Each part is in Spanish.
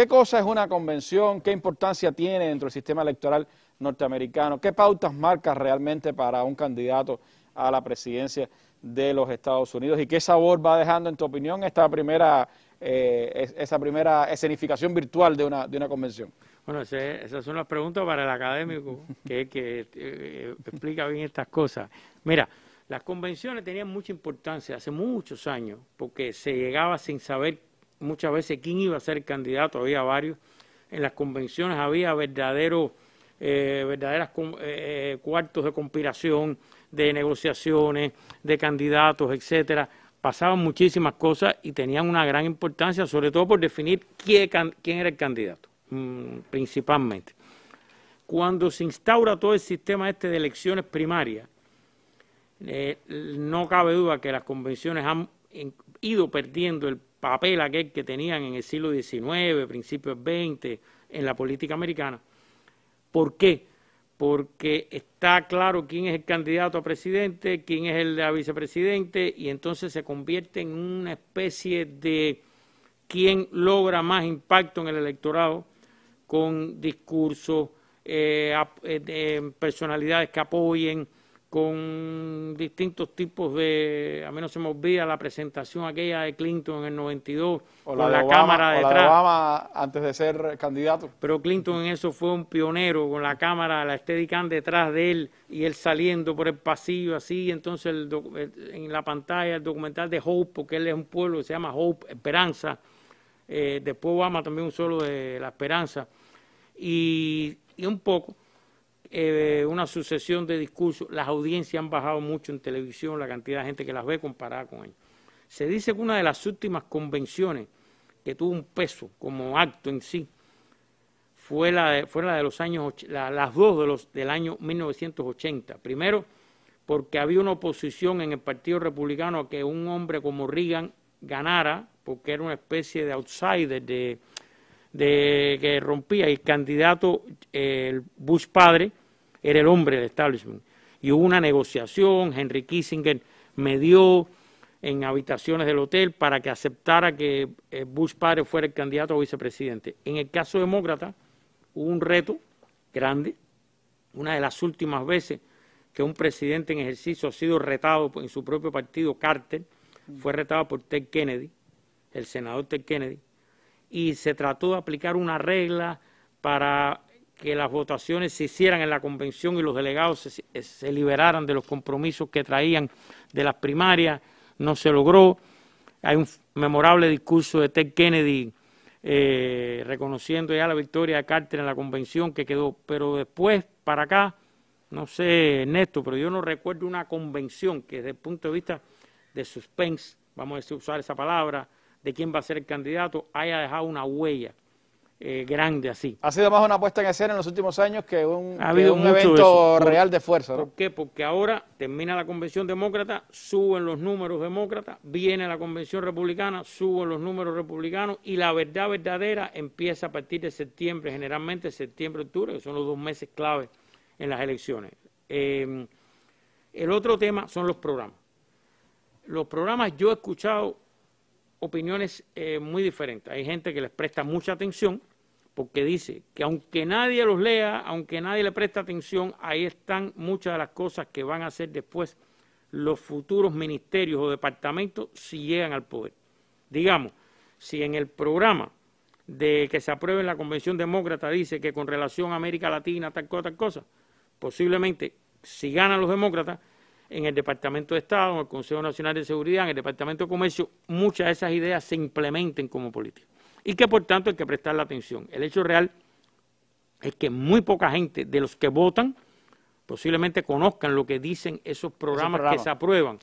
¿Qué cosa es una convención? ¿Qué importancia tiene dentro del sistema electoral norteamericano? ¿Qué pautas marca realmente para un candidato a la presidencia de los Estados Unidos? ¿Y qué sabor va dejando, en tu opinión, esta primera, eh, esa primera escenificación virtual de una, de una convención? Bueno, esas son las preguntas para el académico que, eh, explica bien estas cosas. Mira, las convenciones tenían mucha importancia hace muchos años porque se llegaba sin saber muchas veces quién iba a ser candidato, había varios. En las convenciones había verdaderos, eh, eh, eh, cuartos de conspiración, de negociaciones, de candidatos, etcétera. Pasaban muchísimas cosas y tenían una gran importancia, sobre todo por definir quién, era el candidato, mm, principalmente. Cuando se instaura todo el sistema este de elecciones primarias, no cabe duda que las convenciones han ido perdiendo el papel aquel que tenían en el siglo XIX, principios XX, en la política americana. ¿Por qué? Porque está claro quién es el candidato a presidente, quién es el vicepresidente, y entonces se convierte en una especie de quién logra más impacto en el electorado con discursos, eh, eh, personalidades que apoyen, con distintos tipos de, a mí no se me olvida la presentación aquella de Clinton en el 92, con la cámara detrás. O de Obama antes de ser candidato. Pero Clinton en eso fue un pionero, con la cámara, la Steadicam detrás de él, y él saliendo por el pasillo así, entonces en la pantalla el documental de Hope, porque él es un pueblo que se llama Hope, Esperanza, eh, después Obama también un solo de La Esperanza, y un poco eh, una sucesión de discursos. Las audiencias han bajado mucho en televisión, la cantidad de gente que las ve comparada con ellos. Se dice que una de las últimas convenciones que tuvo un peso como acto en sí fue la de, los años, las dos de los, del año 1980. Primero, porque había una oposición en el Partido Republicano a que un hombre como Reagan ganara, porque era una especie de outsider de, que rompía. el candidato el Bush padre era el hombre del establishment. Y hubo una negociación, Henry Kissinger me dio en habitaciones del hotel para que aceptara que eh, Bush padre fuera el candidato a vicepresidente. En el caso demócrata hubo un reto grande, una de las últimas veces que un presidente en ejercicio ha sido retado en su propio partido, Carter, fue retado por Ted Kennedy, el senador Ted Kennedy, y se trató de aplicar una regla para que las votaciones se hicieran en la convención y los delegados se, liberaran de los compromisos que traían de las primarias, no se logró. Hay un memorable discurso de Ted Kennedy eh, reconociendo ya la victoria de Carter en la convención que quedó, pero después para acá, no sé, Néstor, pero yo no recuerdo una convención que desde el punto de vista de suspense, vamos a usar esa palabra, de quién va a ser el candidato, haya dejado una huella. Eh, grande así. Ha sido más una apuesta en escena en los últimos años que un, evento real de fuerza. ¿Por qué? Porque ahora termina la convención demócrata, suben los números demócratas, viene la convención republicana, suben los números republicanos y la verdad verdadera empieza a partir de septiembre, generalmente septiembre-octubre, que son los dos meses clave en las elecciones. Em, el otro tema son los programas. Los programas yo he escuchado opiniones eh, muy diferentes. Hay gente que les presta mucha atención porque dice que aunque nadie los lea, aunque nadie le preste atención, ahí están muchas de las cosas que van a hacer después los futuros ministerios o departamentos si llegan al poder. Digamos, si en el programa de que se apruebe en la Convención Demócrata dice que con relación a América Latina, tal cosa, tal cosa, posiblemente si ganan los demócratas, en el Departamento de Estado, en el Consejo Nacional de Seguridad, en el Departamento de Comercio, muchas de esas ideas se implementen como política y que por tanto hay que prestarle atención. El hecho real es que muy poca gente de los que votan posiblemente conozcan lo que dicen esos programas que se aprueban.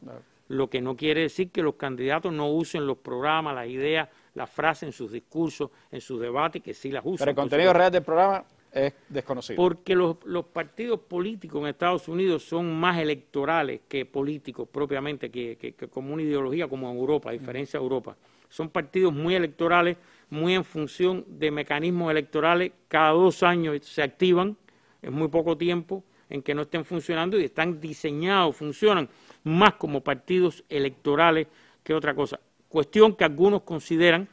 Lo que no quiere decir que los candidatos no usen los programas, las ideas, las frases en sus discursos, en sus debates, que sí las usan. Pero el contenido real del programa es desconocido. Porque los, partidos políticos en Estados Unidos son más electorales que políticos propiamente, que, que como una ideología como en Europa, a diferencia de Europa. Son partidos muy electorales muy en función de mecanismos electorales, cada dos años se activan, es muy poco tiempo en que no estén funcionando y están diseñados, funcionan más como partidos electorales que otra cosa. Cuestión que algunos consideran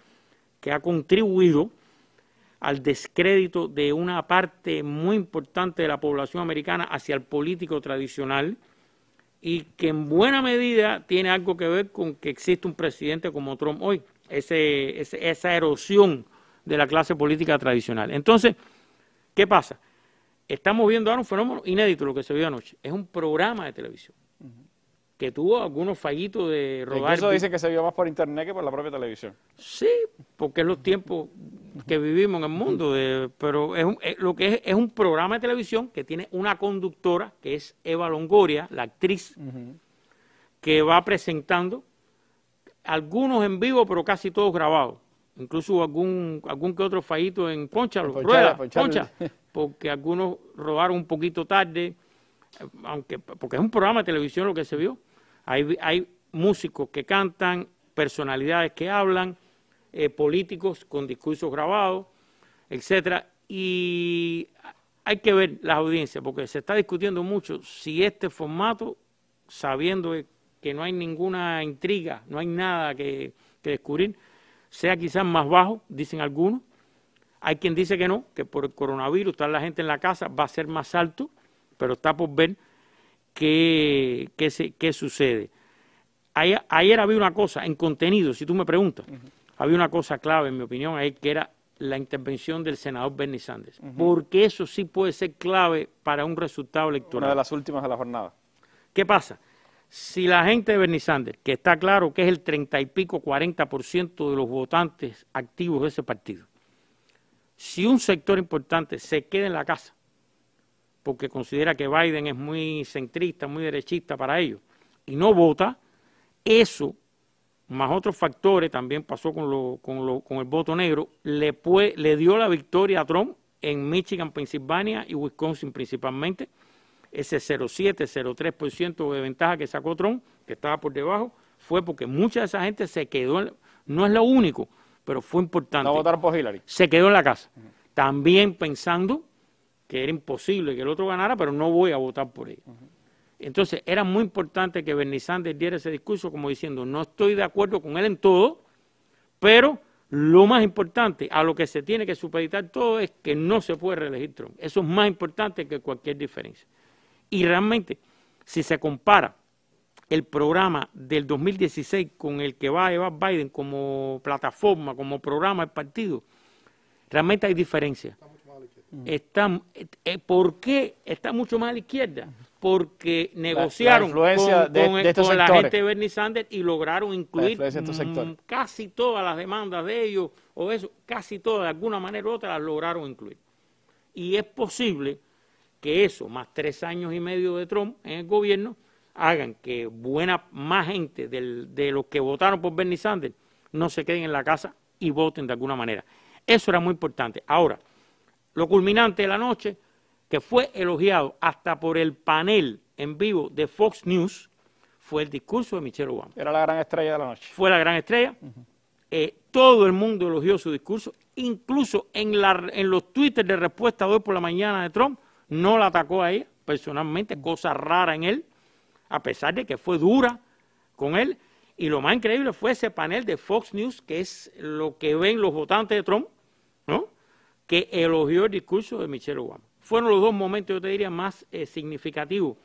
que ha contribuido al descrédito de una parte muy importante de la población americana hacia el político tradicional y que en buena medida tiene algo que ver con que existe un presidente como Trump hoy ese, esa erosión de la clase política tradicional. Entonces, ¿qué pasa? Estamos viendo ahora un fenómeno inédito, lo que se vio anoche. Es un programa de televisión que tuvo algunos fallitos de Por Eso dicen que se vio más por internet que por la propia televisión. Sí, porque es los tiempos que vivimos en el mundo. pero es, un, eh, lo que es, es un programa de televisión que tiene una conductora, que es Eva Longoria, la actriz, que va presentando algunos en vivo, pero casi todos grabados. Incluso algún, que otro fallito en poncha, rueda, poncha, porque algunos robaron un poquito tarde, aunque porque es un programa de televisión lo que se vio. Hay, hay músicos que cantan, personalidades que hablan, eh, políticos con discursos grabados, etcétera. Y hay que ver las audiencias, porque se está discutiendo mucho si este formato, sabiendo que no hay ninguna intriga, no hay nada que, descubrir, sea quizás más bajo, dicen algunos. Hay quien dice que no, que por el coronavirus está la gente en la casa, va a ser más alto, pero está por ver qué, qué, sucede. Ayer, había una cosa, en contenido, si tú me preguntas, había una cosa clave, en mi opinión, ahí que era la intervención del senador Bernie Sanders, porque eso sí puede ser clave para un resultado electoral. Una de las últimas de la jornada. ¿Qué pasa? Si la gente de Bernie Sanders, que está claro que es el treinta y pico, 40% de los votantes activos de ese partido, si un sector importante se queda en la casa porque considera que Biden es muy centrista, muy derechista para ellos, y no vota, eso, más otros factores, también pasó con, el voto negro, le, le dio la victoria a Trump en Michigan, Pensilvania y Wisconsin principalmente, ese 0,7-0,3% de ventaja que sacó Trump, que estaba por debajo, fue porque mucha de esa gente se quedó, no es lo único, pero fue importante. No votaron por Hillary. Se quedó en la casa. También pensando que era imposible que el otro ganara, pero no voy a votar por él. Entonces, era muy importante que Bernie Sanders diera ese discurso como diciendo, no estoy de acuerdo con él en todo, pero lo más importante, a lo que se tiene que supeditar todo es que no se puede reelegir Trump. Eso es más importante que cualquier diferencia. Y realmente, si se compara el programa del 2016 con el que va a llevar Biden como plataforma, como programa del partido, realmente hay diferencia. Está, mm. eh, eh, ¿Por qué está mucho más a la izquierda? Porque negociaron con, con la gente de Bernie Sanders y lograron incluir mm, casi todas las demandas de ellos, o eso, casi todas, de alguna manera u otra las lograron incluir. Y es posible que eso, más tres años y medio de Trump en el gobierno, hagan que buena más gente de los que votaron por Bernie Sanders no se queden en la casa y voten de alguna manera. Eso era muy importante. Ahora, lo culminante de la noche, que fue elogiado hasta por el panel en vivo de Fox News, fue el discurso de Michelle Obama. Era la gran estrella de la noche. Fue la gran estrella. Eh, todo el mundo elogió su discurso, incluso en, los twitters de respuesta hoy por la mañana de Trump, no la atacó a ella personalmente, cosa rara en él, a pesar de que fue dura con él. Y lo más increíble fue ese panel de Fox News, que es lo que ven los votantes de Trump, ¿no? que elogió el discurso de Michelle Obama. Fueron los dos momentos, yo te diría, más eh, significativos.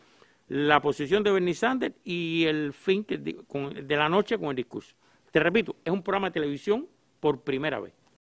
La posición de Bernie Sanders y el fin de la noche con el discurso. Te repito, es un programa de televisión por primera vez.